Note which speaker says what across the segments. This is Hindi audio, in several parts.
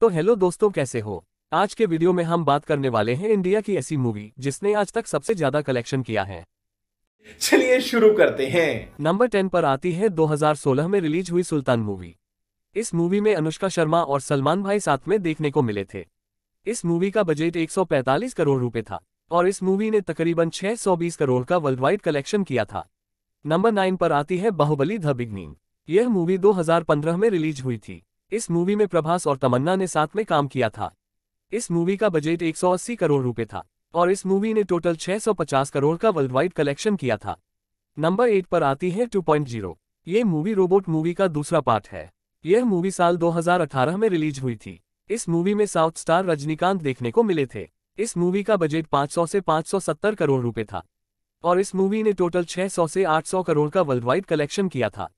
Speaker 1: तो हेलो दोस्तों कैसे हो आज के वीडियो में हम बात करने वाले हैं इंडिया की ऐसी मूवी जिसने आज तक सबसे ज्यादा कलेक्शन किया है चलिए शुरू करते हैं नंबर टेन पर आती है 2016 में रिलीज हुई सुल्तान मूवी इस मूवी में अनुष्का शर्मा और सलमान भाई साथ में देखने को मिले थे इस मूवी का बजट एक करोड़ रूपए था और इस मूवी ने तकरीबन छह करोड़ का वर्ल्ड वाइड कलेक्शन किया था नंबर नाइन पर आती है बाहुबली द बिगनिंग यह मूवी 2015 में रिलीज हुई थी इस मूवी में प्रभास और तमन्ना ने साथ में काम किया था इस मूवी का बजट 180 करोड़ रुपए था और इस मूवी ने टोटल 650 करोड़ का वर्ल्ड वाइड कलेक्शन किया था नंबर एट पर आती है 2.0 ये मूवी रोबोट मूवी का दूसरा पार्ट है यह मूवी साल 2018 में रिलीज हुई थी इस मूवी में साउथ स्टार रजनीकांत देखने को मिले थे इस मूवी का बजट 500 से 570 करोड़ रुपए था और इस मूवी ने टोटल 600 से 800 करोड़ का वर्ल्ड वाइड कलेक्शन किया था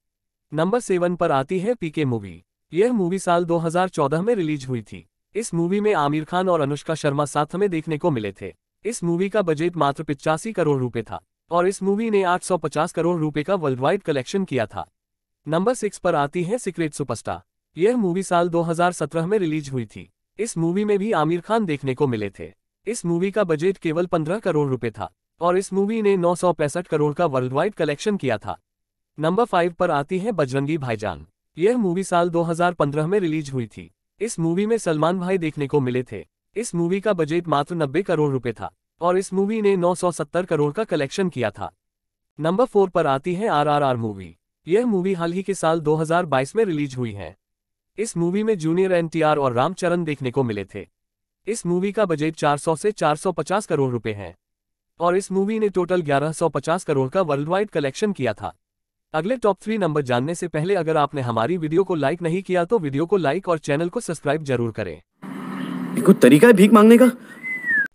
Speaker 1: नंबर सेवन पर आती है पीके मूवी यह मूवी साल 2014 में रिलीज हुई थी इस मूवी में आमिर खान और अनुष्का शर्मा साथ में देखने को मिले थे इस मूवी का बजट मात्र पिचासी करोड़ रुपए था और इस मूवी ने 850 करोड़ रुपए का वर्ल्ड वाइड कलेक्शन किया था नंबर सिक्स पर आती है सीक्रेट सुपरस्टार यह मूवी साल 2017 में रिलीज हुई थी इस मूवी में भी आमिर खान देखने को मिले थे इस मूवी का बजट केवल 15 करोड़ रुपए था और इस मूवी ने नौ करोड़ का वर्ल्ड वाइड कलेक्शन किया था नंबर फाइव पर आती है बजरंगी भाईजान यह मूवी साल 2015 में रिलीज हुई थी इस मूवी में सलमान भाई देखने को मिले थे इस मूवी का बजट मात्र 90 करोड़ रुपए था और इस मूवी ने 970 करोड़ का कलेक्शन किया था नंबर फोर पर आती है आरआरआर मूवी यह मूवी हाल ही के साल 2022 में रिलीज हुई है इस मूवी में जूनियर एनटीआर और रामचरण देखने को मिले थे इस मूवी का बजट 400 से 450 करोड़ रुपए है और इस मूवी ने टोटल 1150 करोड़ का वर्ल्ड वाइड कलेक्शन किया था अगले टॉप थ्री नंबर जानने से पहले अगर आपने हमारी वीडियो को लाइक नहीं किया तो वीडियो को लाइक और चैनल को सब्सक्राइब जरूर करें कुछ तरीका है भीख मांगने का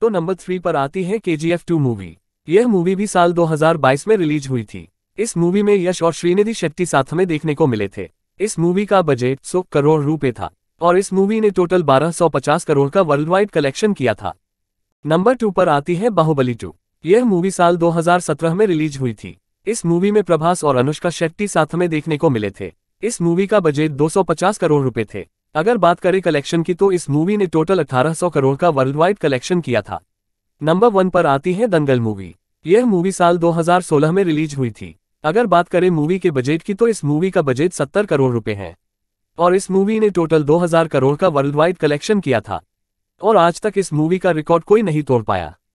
Speaker 1: तो नंबर थ्री पर आती है के जी मूवी यह मूवी भी साल 2022 में रिलीज हुई थी इस मूवी में यश और श्रीनिधि शेट्टी साथ में देखने को मिले थे इस मूवी का बजट सौ करोड़ रूपए था और इस मूवी ने टोटल बारह करोड़ का वर्ल्ड वाइड कलेक्शन किया था नंबर टू पर आती है बाहुबली टू यह मूवी साल 2017 में रिलीज हुई थी इस मूवी में प्रभास और अनुष्का शेट्टी साथ में देखने को मिले थे इस मूवी का बजट 250 करोड़ रुपए थे अगर बात करें कलेक्शन की तो इस मूवी ने टोटल 1800 करोड़ का वर्ल्ड वाइड कलेक्शन किया था नंबर वन पर आती है दंगल मूवी यह मूवी साल 2016 में रिलीज हुई थी अगर बात करें मूवी के बजट की तो इस मूवी का बजट 70 करोड़ रुपए है और इस मूवी ने टोटल 2000 करोड़ का वर्ल्ड वाइड कलेक्शन किया था और आज तक इस मूवी का रिकॉर्ड कोई नहीं तोड़ पाया